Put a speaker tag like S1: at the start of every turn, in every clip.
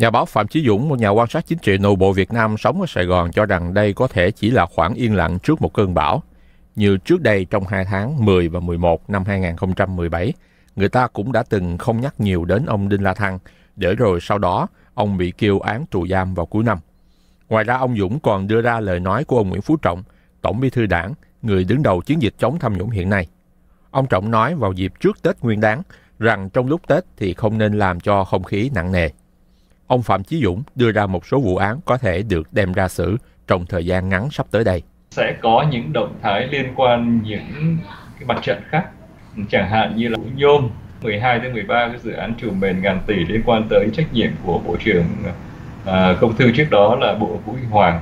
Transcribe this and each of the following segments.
S1: Nhà báo Phạm Chí Dũng, một nhà quan sát chính trị nội bộ Việt Nam sống ở Sài Gòn cho rằng đây có thể chỉ là khoảng yên lặng trước một cơn bão. Như trước đây trong hai tháng 10 và 11 năm 2017, người ta cũng đã từng không nhắc nhiều đến ông Đinh La Thăng, để rồi sau đó ông bị kêu án tù giam vào cuối năm. Ngoài ra ông Dũng còn đưa ra lời nói của ông Nguyễn Phú Trọng, Tổng bí thư đảng, người đứng đầu chiến dịch chống tham nhũng hiện nay. Ông Trọng nói vào dịp trước Tết Nguyên Đán rằng trong lúc Tết thì không nên làm cho không khí nặng nề ông Phạm Chí Dũng đưa ra một số vụ án có thể được đem ra xử trong thời gian ngắn sắp tới đây.
S2: Sẽ có những động thái liên quan những cái mặt trận khác, chẳng hạn như là Vũ Nhôm 12 đến 13 cái dự án trùm bền ngàn tỷ liên quan tới trách nhiệm của Bộ trưởng à, Công Thương trước đó là Bộ Vũ Hoàng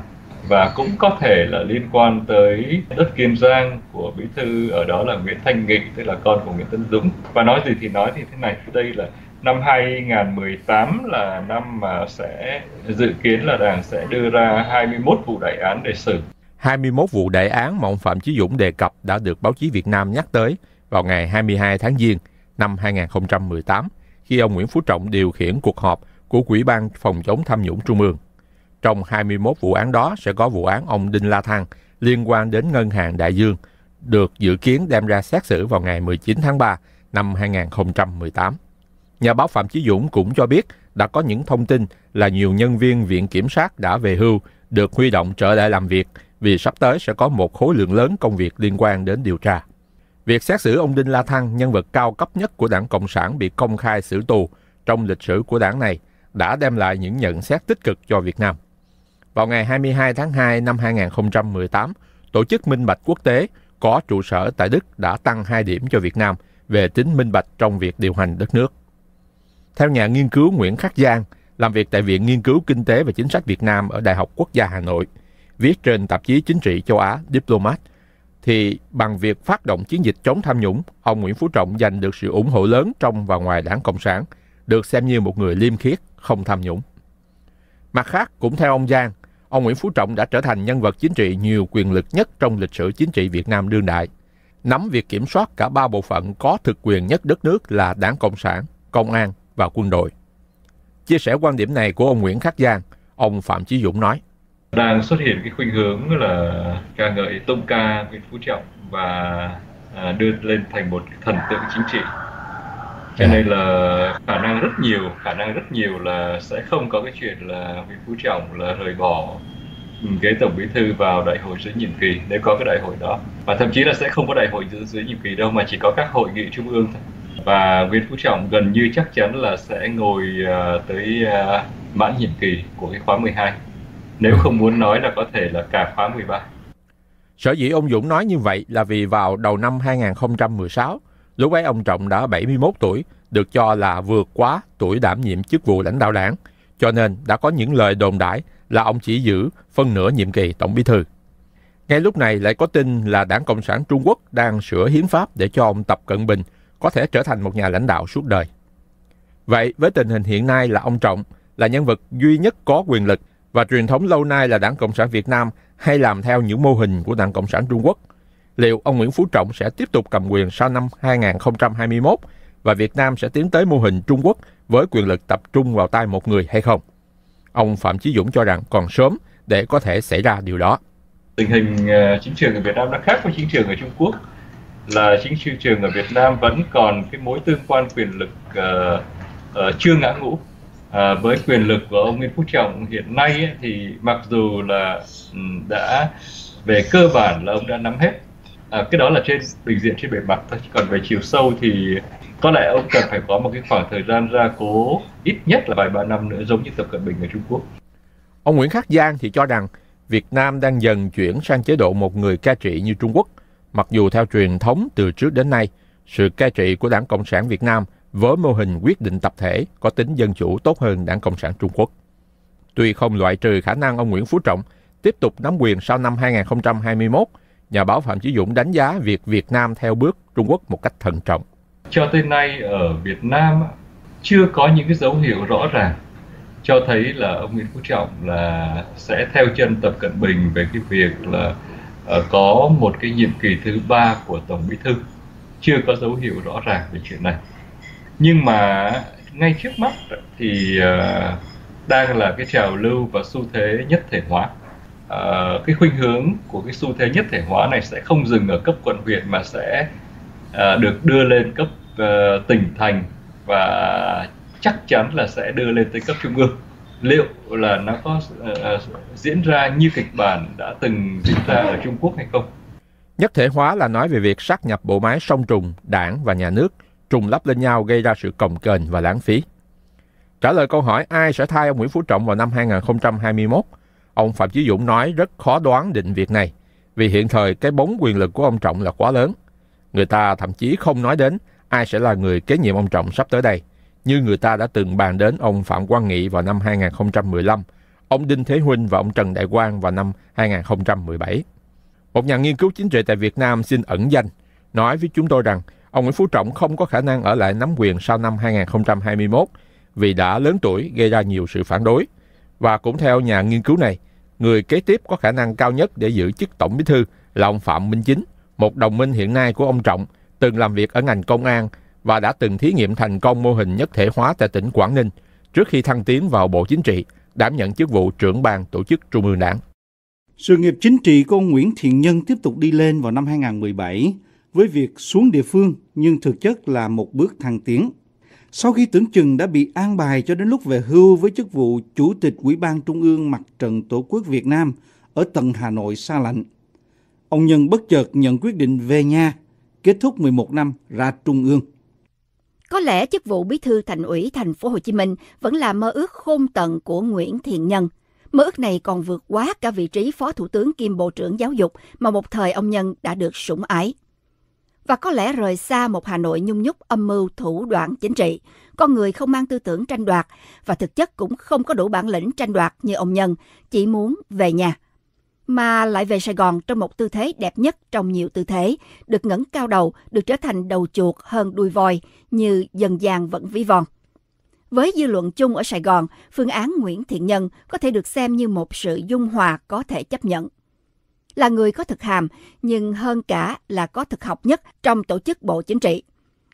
S2: và cũng có thể là liên quan tới đất Kiên Giang của bí thư ở đó là Nguyễn Thanh Nghị tức là con của Nguyễn Tân Dũng và nói gì thì nói thì thế này đây là năm 2018 là năm mà sẽ dự kiến là Đảng sẽ đưa ra 21 vụ đại án để xử.
S1: 21 vụ đại án mà ông Phạm Chí Dũng đề cập đã được báo chí Việt Nam nhắc tới vào ngày 22 tháng Giêng năm 2018 khi ông Nguyễn Phú Trọng điều khiển cuộc họp của Quỹ ban Phòng chống tham nhũng Trung ương. Trong 21 vụ án đó sẽ có vụ án ông Đinh La Thăng liên quan đến Ngân hàng Đại Dương được dự kiến đem ra xét xử vào ngày 19 tháng 3 năm 2018. Nhà báo Phạm Chí Dũng cũng cho biết đã có những thông tin là nhiều nhân viên Viện Kiểm sát đã về hưu, được huy động trở lại làm việc vì sắp tới sẽ có một khối lượng lớn công việc liên quan đến điều tra. Việc xét xử ông Đinh La Thăng, nhân vật cao cấp nhất của đảng Cộng sản bị công khai xử tù trong lịch sử của đảng này, đã đem lại những nhận xét tích cực cho Việt Nam. Vào ngày 22 tháng 2 năm 2018, Tổ chức Minh Bạch Quốc tế có trụ sở tại Đức đã tăng 2 điểm cho Việt Nam về tính minh bạch trong việc điều hành đất nước. Theo nhà nghiên cứu Nguyễn Khắc Giang, làm việc tại Viện Nghiên cứu Kinh tế và Chính sách Việt Nam ở Đại học Quốc gia Hà Nội, viết trên tạp chí chính trị châu Á Diplomat, thì bằng việc phát động chiến dịch chống tham nhũng, ông Nguyễn Phú Trọng giành được sự ủng hộ lớn trong và ngoài đảng Cộng sản, được xem như một người liêm khiết, không tham nhũng. Mặt khác, cũng theo ông Giang, ông Nguyễn Phú Trọng đã trở thành nhân vật chính trị nhiều quyền lực nhất trong lịch sử chính trị Việt Nam đương đại. Nắm việc kiểm soát cả ba bộ phận có thực quyền nhất đất nước là Đảng Cộng sản, Công an và quân đội. Chia sẻ quan điểm này của ông Nguyễn Khắc Giang, ông Phạm Chí Dũng nói.
S2: Đang xuất hiện cái khuynh hướng là ca ngợi tông ca Nguyễn Phú Trọng và à, đưa lên thành một thần tượng chính trị cho à. nên là khả năng rất nhiều khả năng rất nhiều là sẽ không có cái chuyện là Nguyễn Phú Trọng là rời bỏ ừ, ghế tổng bí thư vào đại hội giữa nhiệm kỳ nếu có cái đại hội đó và thậm chí là sẽ không có đại hội giữa, giữa nhiệm kỳ đâu mà chỉ có các hội nghị trung ương thôi và Nguyễn Phú Trọng gần như chắc chắn là sẽ ngồi ờ, tới ờ, mãn nhiệm kỳ của cái khóa 12 nếu không muốn nói là có thể là cả khóa 13.
S1: Sở dĩ ông Dũng nói như vậy là vì vào đầu năm 2016, lúc ấy ông Trọng đã 71 tuổi, được cho là vượt quá tuổi đảm nhiệm chức vụ lãnh đạo đảng, cho nên đã có những lời đồn đãi là ông chỉ giữ phân nửa nhiệm kỳ tổng bí thư. Ngay lúc này lại có tin là Đảng Cộng sản Trung Quốc đang sửa hiến pháp để cho ông Tập Cận Bình có thể trở thành một nhà lãnh đạo suốt đời. Vậy với tình hình hiện nay là ông Trọng là nhân vật duy nhất có quyền lực và truyền thống lâu nay là Đảng Cộng sản Việt Nam hay làm theo những mô hình của Đảng Cộng sản Trung Quốc. Liệu ông Nguyễn Phú Trọng sẽ tiếp tục cầm quyền sau năm 2021 và Việt Nam sẽ tiến tới mô hình Trung Quốc với quyền lực tập trung vào tay một người hay không? Ông Phạm Chí Dũng cho rằng còn sớm để có thể xảy ra điều đó. Tình
S2: hình ờ, chính trường ở Việt Nam đã khác với chính trường ở Trung Quốc là chính thị trường ở Việt Nam vẫn còn cái mối tương quan quyền lực uh, uh, chưa ngã ngũ à, với quyền lực của ông Nguyễn Phú Trọng hiện nay ấy, thì mặc dù là ừ, đã về cơ bản là ông đã nắm hết à, cái đó là trên bình diện trên bề mặt thôi còn về chiều sâu thì có lẽ ông cần phải có một cái khoảng thời gian ra cố ít nhất là vài ba năm nữa giống
S1: như Tập Cận Bình ở Trung Quốc. Ông Nguyễn Khắc Giang thì cho rằng Việt Nam đang dần chuyển sang chế độ một người ca trị như Trung Quốc – Mặc dù theo truyền thống từ trước đến nay, sự cai trị của Đảng Cộng sản Việt Nam với mô hình quyết định tập thể có tính dân chủ tốt hơn Đảng Cộng sản Trung Quốc. Tuy không loại trừ khả năng ông Nguyễn Phú Trọng tiếp tục nắm quyền sau năm 2021, nhà báo Phạm Chí Dũng đánh giá việc Việt Nam theo bước Trung Quốc một cách thận trọng.
S2: Cho tới nay ở Việt Nam chưa có những cái dấu hiệu rõ ràng cho thấy là ông Nguyễn Phú Trọng là sẽ theo chân Tập Cận Bình về cái việc là Ờ, có một cái nhiệm kỳ thứ ba của tổng bí thư chưa có dấu hiệu rõ ràng về chuyện này nhưng mà ngay trước mắt thì ờ, đang là cái trào lưu và xu thế nhất thể hóa ờ, cái khuynh hướng của cái xu thế nhất thể hóa này sẽ không dừng ở cấp quận huyện mà sẽ được đưa lên cấp tỉnh thành và chắc chắn là sẽ đưa lên tới cấp trung ương liệu là nó có uh, diễn ra như kịch bản đã từng diễn ra ở Trung Quốc hay không.
S1: Nhất thể hóa là nói về việc sát nhập bộ máy song trùng, đảng và nhà nước, trùng lắp lên nhau gây ra sự cồng kềnh và lãng phí. Trả lời câu hỏi ai sẽ thay ông Nguyễn Phú Trọng vào năm 2021, ông Phạm Chí Dũng nói rất khó đoán định việc này, vì hiện thời cái bóng quyền lực của ông Trọng là quá lớn. Người ta thậm chí không nói đến ai sẽ là người kế nhiệm ông Trọng sắp tới đây như người ta đã từng bàn đến ông Phạm Quang Nghị vào năm 2015, ông Đinh Thế Huynh và ông Trần Đại Quang vào năm 2017. Một nhà nghiên cứu chính trị tại Việt Nam xin ẩn danh, nói với chúng tôi rằng ông Nguyễn Phú Trọng không có khả năng ở lại nắm quyền sau năm 2021 vì đã lớn tuổi gây ra nhiều sự phản đối. Và cũng theo nhà nghiên cứu này, người kế tiếp có khả năng cao nhất để giữ chức tổng bí thư là ông Phạm Minh Chính, một đồng minh hiện nay của ông Trọng, từng làm việc ở ngành công an và đã từng thí nghiệm thành công mô hình nhất thể hóa tại tỉnh Quảng Ninh trước khi thăng tiến vào Bộ Chính trị, đảm nhận chức vụ trưởng ban tổ chức Trung ương Đảng. Sự nghiệp chính trị của ông
S3: Nguyễn Thiện Nhân tiếp tục đi lên vào năm 2017 với việc xuống địa phương nhưng thực chất là một bước thăng tiến. Sau khi tưởng chừng đã bị an bài cho đến lúc về hưu với chức vụ Chủ tịch Ủy ban Trung ương Mặt trận Tổ quốc Việt Nam ở tầng Hà Nội xa lạnh, ông Nhân bất chợt nhận quyết định về nhà, kết thúc 11 năm ra Trung ương.
S4: Có lẽ chức vụ bí thư thành ủy thành phố Hồ Chí Minh vẫn là mơ ước khôn tận của Nguyễn Thiện Nhân. Mơ ước này còn vượt quá cả vị trí Phó Thủ tướng kiêm Bộ trưởng Giáo dục mà một thời ông Nhân đã được sủng ái. Và có lẽ rời xa một Hà Nội nhung nhúc âm mưu thủ đoạn chính trị, con người không mang tư tưởng tranh đoạt và thực chất cũng không có đủ bản lĩnh tranh đoạt như ông Nhân, chỉ muốn về nhà mà lại về Sài Gòn trong một tư thế đẹp nhất trong nhiều tư thế, được ngẩng cao đầu, được trở thành đầu chuột hơn đuôi voi, như dần dàng vẫn ví von. Với dư luận chung ở Sài Gòn, phương án Nguyễn Thiện Nhân có thể được xem như một sự dung hòa có thể chấp nhận. Là người có thực hàm, nhưng hơn cả là có thực học nhất trong tổ chức Bộ Chính trị.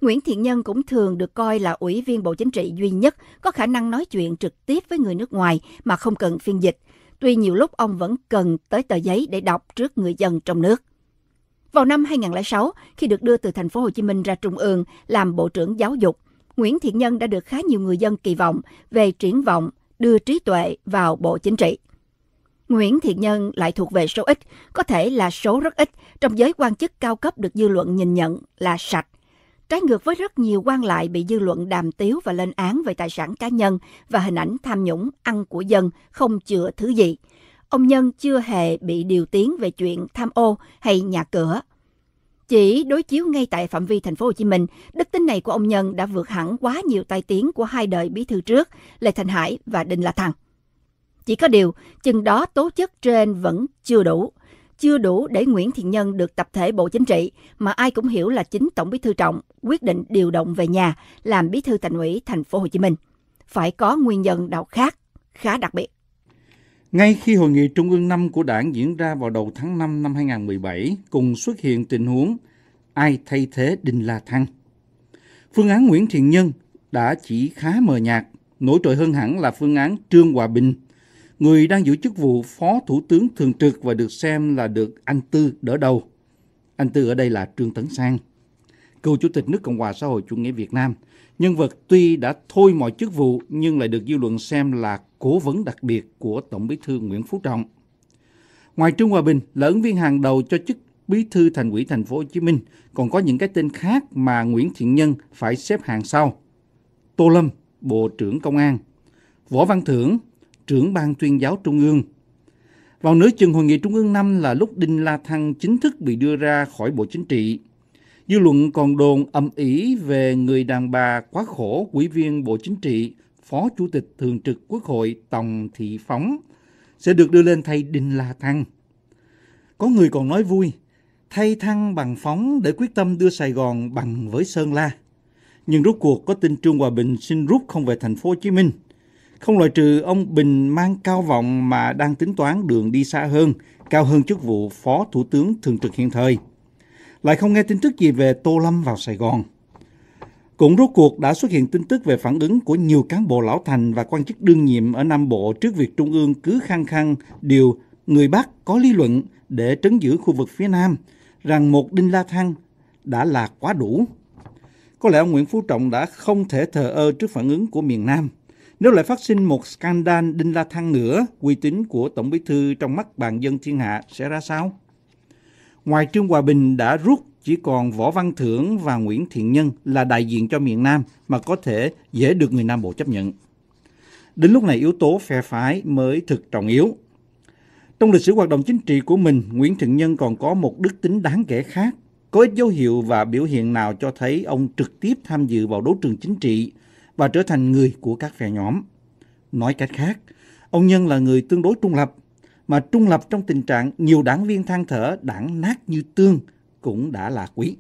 S4: Nguyễn Thiện Nhân cũng thường được coi là ủy viên Bộ Chính trị duy nhất có khả năng nói chuyện trực tiếp với người nước ngoài mà không cần phiên dịch – tuy nhiều lúc ông vẫn cần tới tờ giấy để đọc trước người dân trong nước. Vào năm 2006, khi được đưa từ thành phố Hồ Chí Minh ra Trung ương làm Bộ trưởng Giáo dục, Nguyễn Thiện Nhân đã được khá nhiều người dân kỳ vọng về triển vọng đưa trí tuệ vào Bộ Chính trị. Nguyễn Thiện Nhân lại thuộc về số ít, có thể là số rất ít trong giới quan chức cao cấp được dư luận nhìn nhận là sạch trái ngược với rất nhiều quan lại bị dư luận đàm tiếu và lên án về tài sản cá nhân và hình ảnh tham nhũng ăn của dân không chữa thứ gì. Ông Nhân chưa hề bị điều tiếng về chuyện tham ô hay nhà cửa. Chỉ đối chiếu ngay tại phạm vi thành phố Hồ Chí Minh, đức tính này của ông Nhân đã vượt hẳn quá nhiều tai tiếng của hai đời bí thư trước, Lê Thành Hải và Đinh La Thăng. Chỉ có điều, chừng đó tố chất trên vẫn chưa đủ chưa đủ để Nguyễn Thiện Nhân được tập thể Bộ Chính trị mà ai cũng hiểu là chính Tổng Bí thư Trọng quyết định điều động về nhà làm Bí thư Thành ủy Thành phố Hồ Chí Minh. Phải có nguyên nhân nào khác khá đặc biệt.
S3: Ngay khi hội nghị Trung ương 5 của Đảng diễn ra vào đầu tháng 5 năm 2017, cùng xuất hiện tình huống ai thay thế Đinh La Thăng. Phương án Nguyễn Thiện Nhân đã chỉ khá mờ nhạt, nổi trội hơn hẳn là phương án Trương Hòa Bình người đang giữ chức vụ Phó Thủ tướng Thường trực và được xem là được anh Tư đỡ đầu. Anh Tư ở đây là Trương Tấn Sang, cựu Chủ tịch nước Cộng hòa xã hội chủ nghĩa Việt Nam. Nhân vật tuy đã thôi mọi chức vụ nhưng lại được dư luận xem là cố vấn đặc biệt của Tổng bí thư Nguyễn Phú Trọng. Ngoài Trương Hòa Bình là ứng viên hàng đầu cho chức Bí thư Thành ủy Thành phố Hồ Chí Minh còn có những cái tên khác mà Nguyễn Thiện Nhân phải xếp hàng sau. Tô Lâm, Bộ trưởng Công an, Võ Văn Thưởng, trưởng ban tuyên giáo Trung ương. Vào nửa chừng hội nghị Trung ương năm là lúc Đinh La Thăng chính thức bị đưa ra khỏi Bộ Chính trị. Dư luận còn đồn âm ỉ về người đàn bà quá khổ quỹ viên Bộ Chính trị, Phó Chủ tịch Thường trực Quốc hội Tòng Thị Phóng sẽ được đưa lên thay Đinh La Thăng. Có người còn nói vui, thay Thăng bằng Phóng để quyết tâm đưa Sài Gòn bằng với Sơn La. Nhưng rốt cuộc có tin Trương Hòa Bình xin rút không về thành phố Hồ Chí Minh – không loại trừ ông Bình mang cao vọng mà đang tính toán đường đi xa hơn, cao hơn chức vụ Phó Thủ tướng Thường trực hiện thời. Lại không nghe tin tức gì về Tô Lâm vào Sài Gòn. Cũng rốt cuộc đã xuất hiện tin tức về phản ứng của nhiều cán bộ lão thành và quan chức đương nhiệm ở Nam Bộ trước việc Trung ương cứ khăng khăng điều người Bắc có lý luận để trấn giữ khu vực phía Nam, rằng một Đinh La Thăng đã là quá đủ. Có lẽ ông Nguyễn Phú Trọng đã không thể thờ ơ trước phản ứng của miền Nam – nếu lại phát sinh một scandal Đinh La Thăng nữa, uy tín của Tổng bí thư trong mắt bàn dân thiên hạ sẽ ra sao? Ngoài Trương Hòa Bình đã rút, chỉ còn Võ Văn Thưởng và Nguyễn Thiện Nhân là đại diện cho miền Nam mà có thể dễ được người Nam Bộ chấp nhận. Đến lúc này yếu tố phe phái mới thực trọng yếu. Trong lịch sử hoạt động chính trị của mình, Nguyễn Thiện Nhân còn có một đức tính đáng kể khác. Có ít dấu hiệu và biểu hiện nào cho thấy ông trực tiếp tham dự vào đấu trường chính trị, và trở thành người của các phe nhóm. Nói cách khác, ông Nhân là người tương đối trung lập, mà trung lập trong tình trạng nhiều đảng viên than thở đảng nát như tương cũng đã là quý.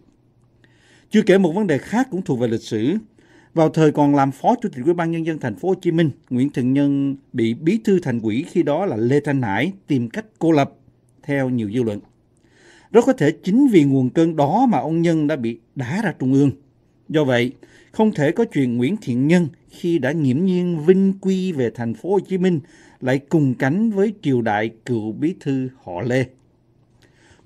S3: Chưa kể một vấn đề khác cũng thuộc về lịch sử. Vào thời còn làm phó chủ tịch Ủy ban nhân dân thành phố Hồ Chí Minh, Nguyễn Thiện Nhân bị bí thư thành ủy khi đó là Lê Thanh Hải tìm cách cô lập theo nhiều dư luận. Rất có thể chính vì nguồn cơn đó mà ông Nhân đã bị đá ra trung ương. Do vậy, không thể có chuyện Nguyễn Thiện Nhân khi đã nghiễm nhiên vinh quy về thành phố Hồ Chí Minh lại cùng cánh với triều đại cựu bí thư họ Lê.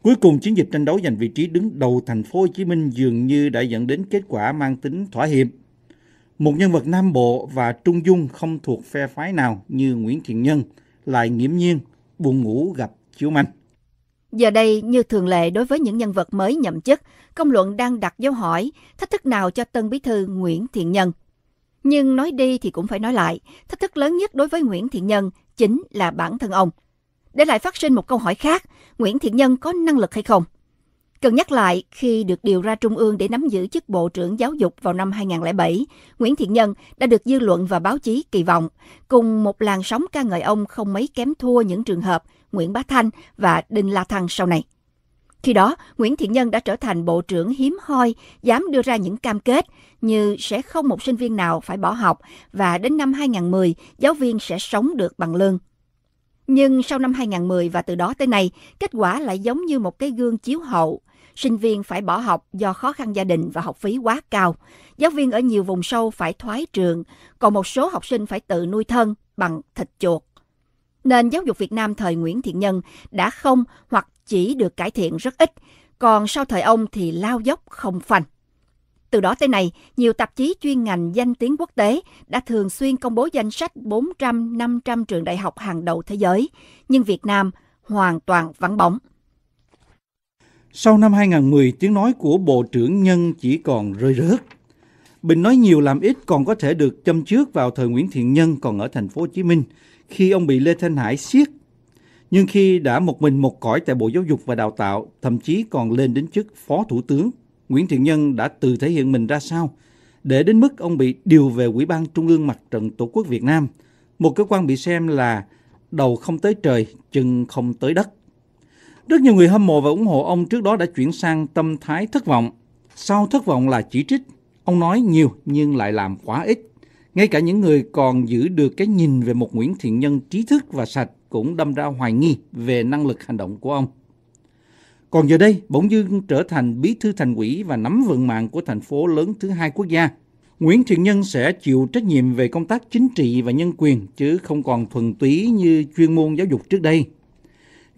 S3: Cuối cùng chiến dịch tranh đấu giành vị trí đứng đầu thành phố Hồ Chí Minh dường như đã dẫn đến kết quả mang tính thỏa hiệp. Một nhân vật Nam Bộ và Trung Dung không thuộc phe phái nào như Nguyễn Thiện Nhân lại nghiễm nhiên buồn ngủ gặp Chiếu Manh.
S4: Giờ đây, như thường lệ đối với những nhân vật mới nhậm chức, công luận đang đặt dấu hỏi thách thức nào cho tân bí thư Nguyễn Thiện Nhân. Nhưng nói đi thì cũng phải nói lại, thách thức lớn nhất đối với Nguyễn Thiện Nhân chính là bản thân ông. Để lại phát sinh một câu hỏi khác, Nguyễn Thiện Nhân có năng lực hay không? Cần nhắc lại, khi được điều ra Trung ương để nắm giữ chức Bộ trưởng Giáo dục vào năm 2007, Nguyễn Thiện Nhân đã được dư luận và báo chí kỳ vọng, cùng một làn sóng ca ngợi ông không mấy kém thua những trường hợp Nguyễn Bá Thanh và Đinh La Thăng sau này. Khi đó, Nguyễn Thiện Nhân đã trở thành bộ trưởng hiếm hoi dám đưa ra những cam kết như sẽ không một sinh viên nào phải bỏ học và đến năm 2010 giáo viên sẽ sống được bằng lương. Nhưng sau năm 2010 và từ đó tới nay, kết quả lại giống như một cái gương chiếu hậu. Sinh viên phải bỏ học do khó khăn gia đình và học phí quá cao. Giáo viên ở nhiều vùng sâu phải thoái trường, còn một số học sinh phải tự nuôi thân bằng thịt chuột nên giáo dục Việt Nam thời Nguyễn Thiện Nhân đã không hoặc chỉ được cải thiện rất ít, còn sau thời ông thì lao dốc không phanh. Từ đó tới nay, nhiều tạp chí chuyên ngành danh tiếng quốc tế đã thường xuyên công bố danh sách 400-500 trường đại học hàng đầu thế giới, nhưng Việt Nam hoàn toàn vắng bóng.
S3: Sau năm 2010, tiếng nói của Bộ trưởng Nhân chỉ còn rơi rớt. Bình nói nhiều làm ít còn có thể được châm trước vào thời Nguyễn Thiện Nhân còn ở thành phố Hồ Chí Minh, khi ông bị Lê Thanh Hải siết. Nhưng khi đã một mình một cõi tại Bộ Giáo dục và Đào tạo, thậm chí còn lên đến chức Phó Thủ tướng, Nguyễn Thiện Nhân đã tự thể hiện mình ra sao, để đến mức ông bị điều về Ủy ban Trung ương Mặt trận Tổ quốc Việt Nam, một cơ quan bị xem là đầu không tới trời, chân không tới đất. Rất nhiều người hâm mộ và ủng hộ ông trước đó đã chuyển sang tâm thái thất vọng. Sau thất vọng là chỉ trích, ông nói nhiều nhưng lại làm quá ít. Ngay cả những người còn giữ được cái nhìn về một Nguyễn Thiện Nhân trí thức và sạch cũng đâm ra hoài nghi về năng lực hành động của ông. Còn giờ đây, bỗng dưng trở thành bí thư thành ủy và nắm vận mạng của thành phố lớn thứ hai quốc gia. Nguyễn Thiện Nhân sẽ chịu trách nhiệm về công tác chính trị và nhân quyền, chứ không còn thuần túy như chuyên môn giáo dục trước đây.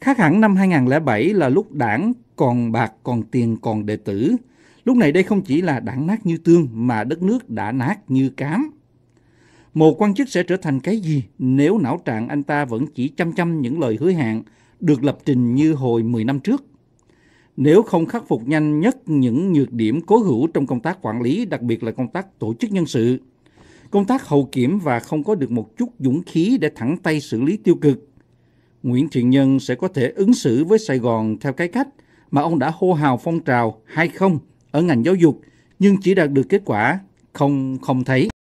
S3: Khác hẳn năm 2007 là lúc đảng còn bạc, còn tiền, còn đệ tử. Lúc này đây không chỉ là đảng nát như tương mà đất nước đã nát như cám một quan chức sẽ trở thành cái gì nếu não trạng anh ta vẫn chỉ chăm chăm những lời hứa hẹn được lập trình như hồi 10 năm trước? Nếu không khắc phục nhanh nhất những nhược điểm cố hữu trong công tác quản lý, đặc biệt là công tác tổ chức nhân sự, công tác hậu kiểm và không có được một chút dũng khí để thẳng tay xử lý tiêu cực, Nguyễn Thiện Nhân sẽ có thể ứng xử với Sài Gòn theo cái cách mà ông đã hô hào phong trào hay không ở ngành giáo dục nhưng chỉ đạt được kết quả
S4: không không thấy.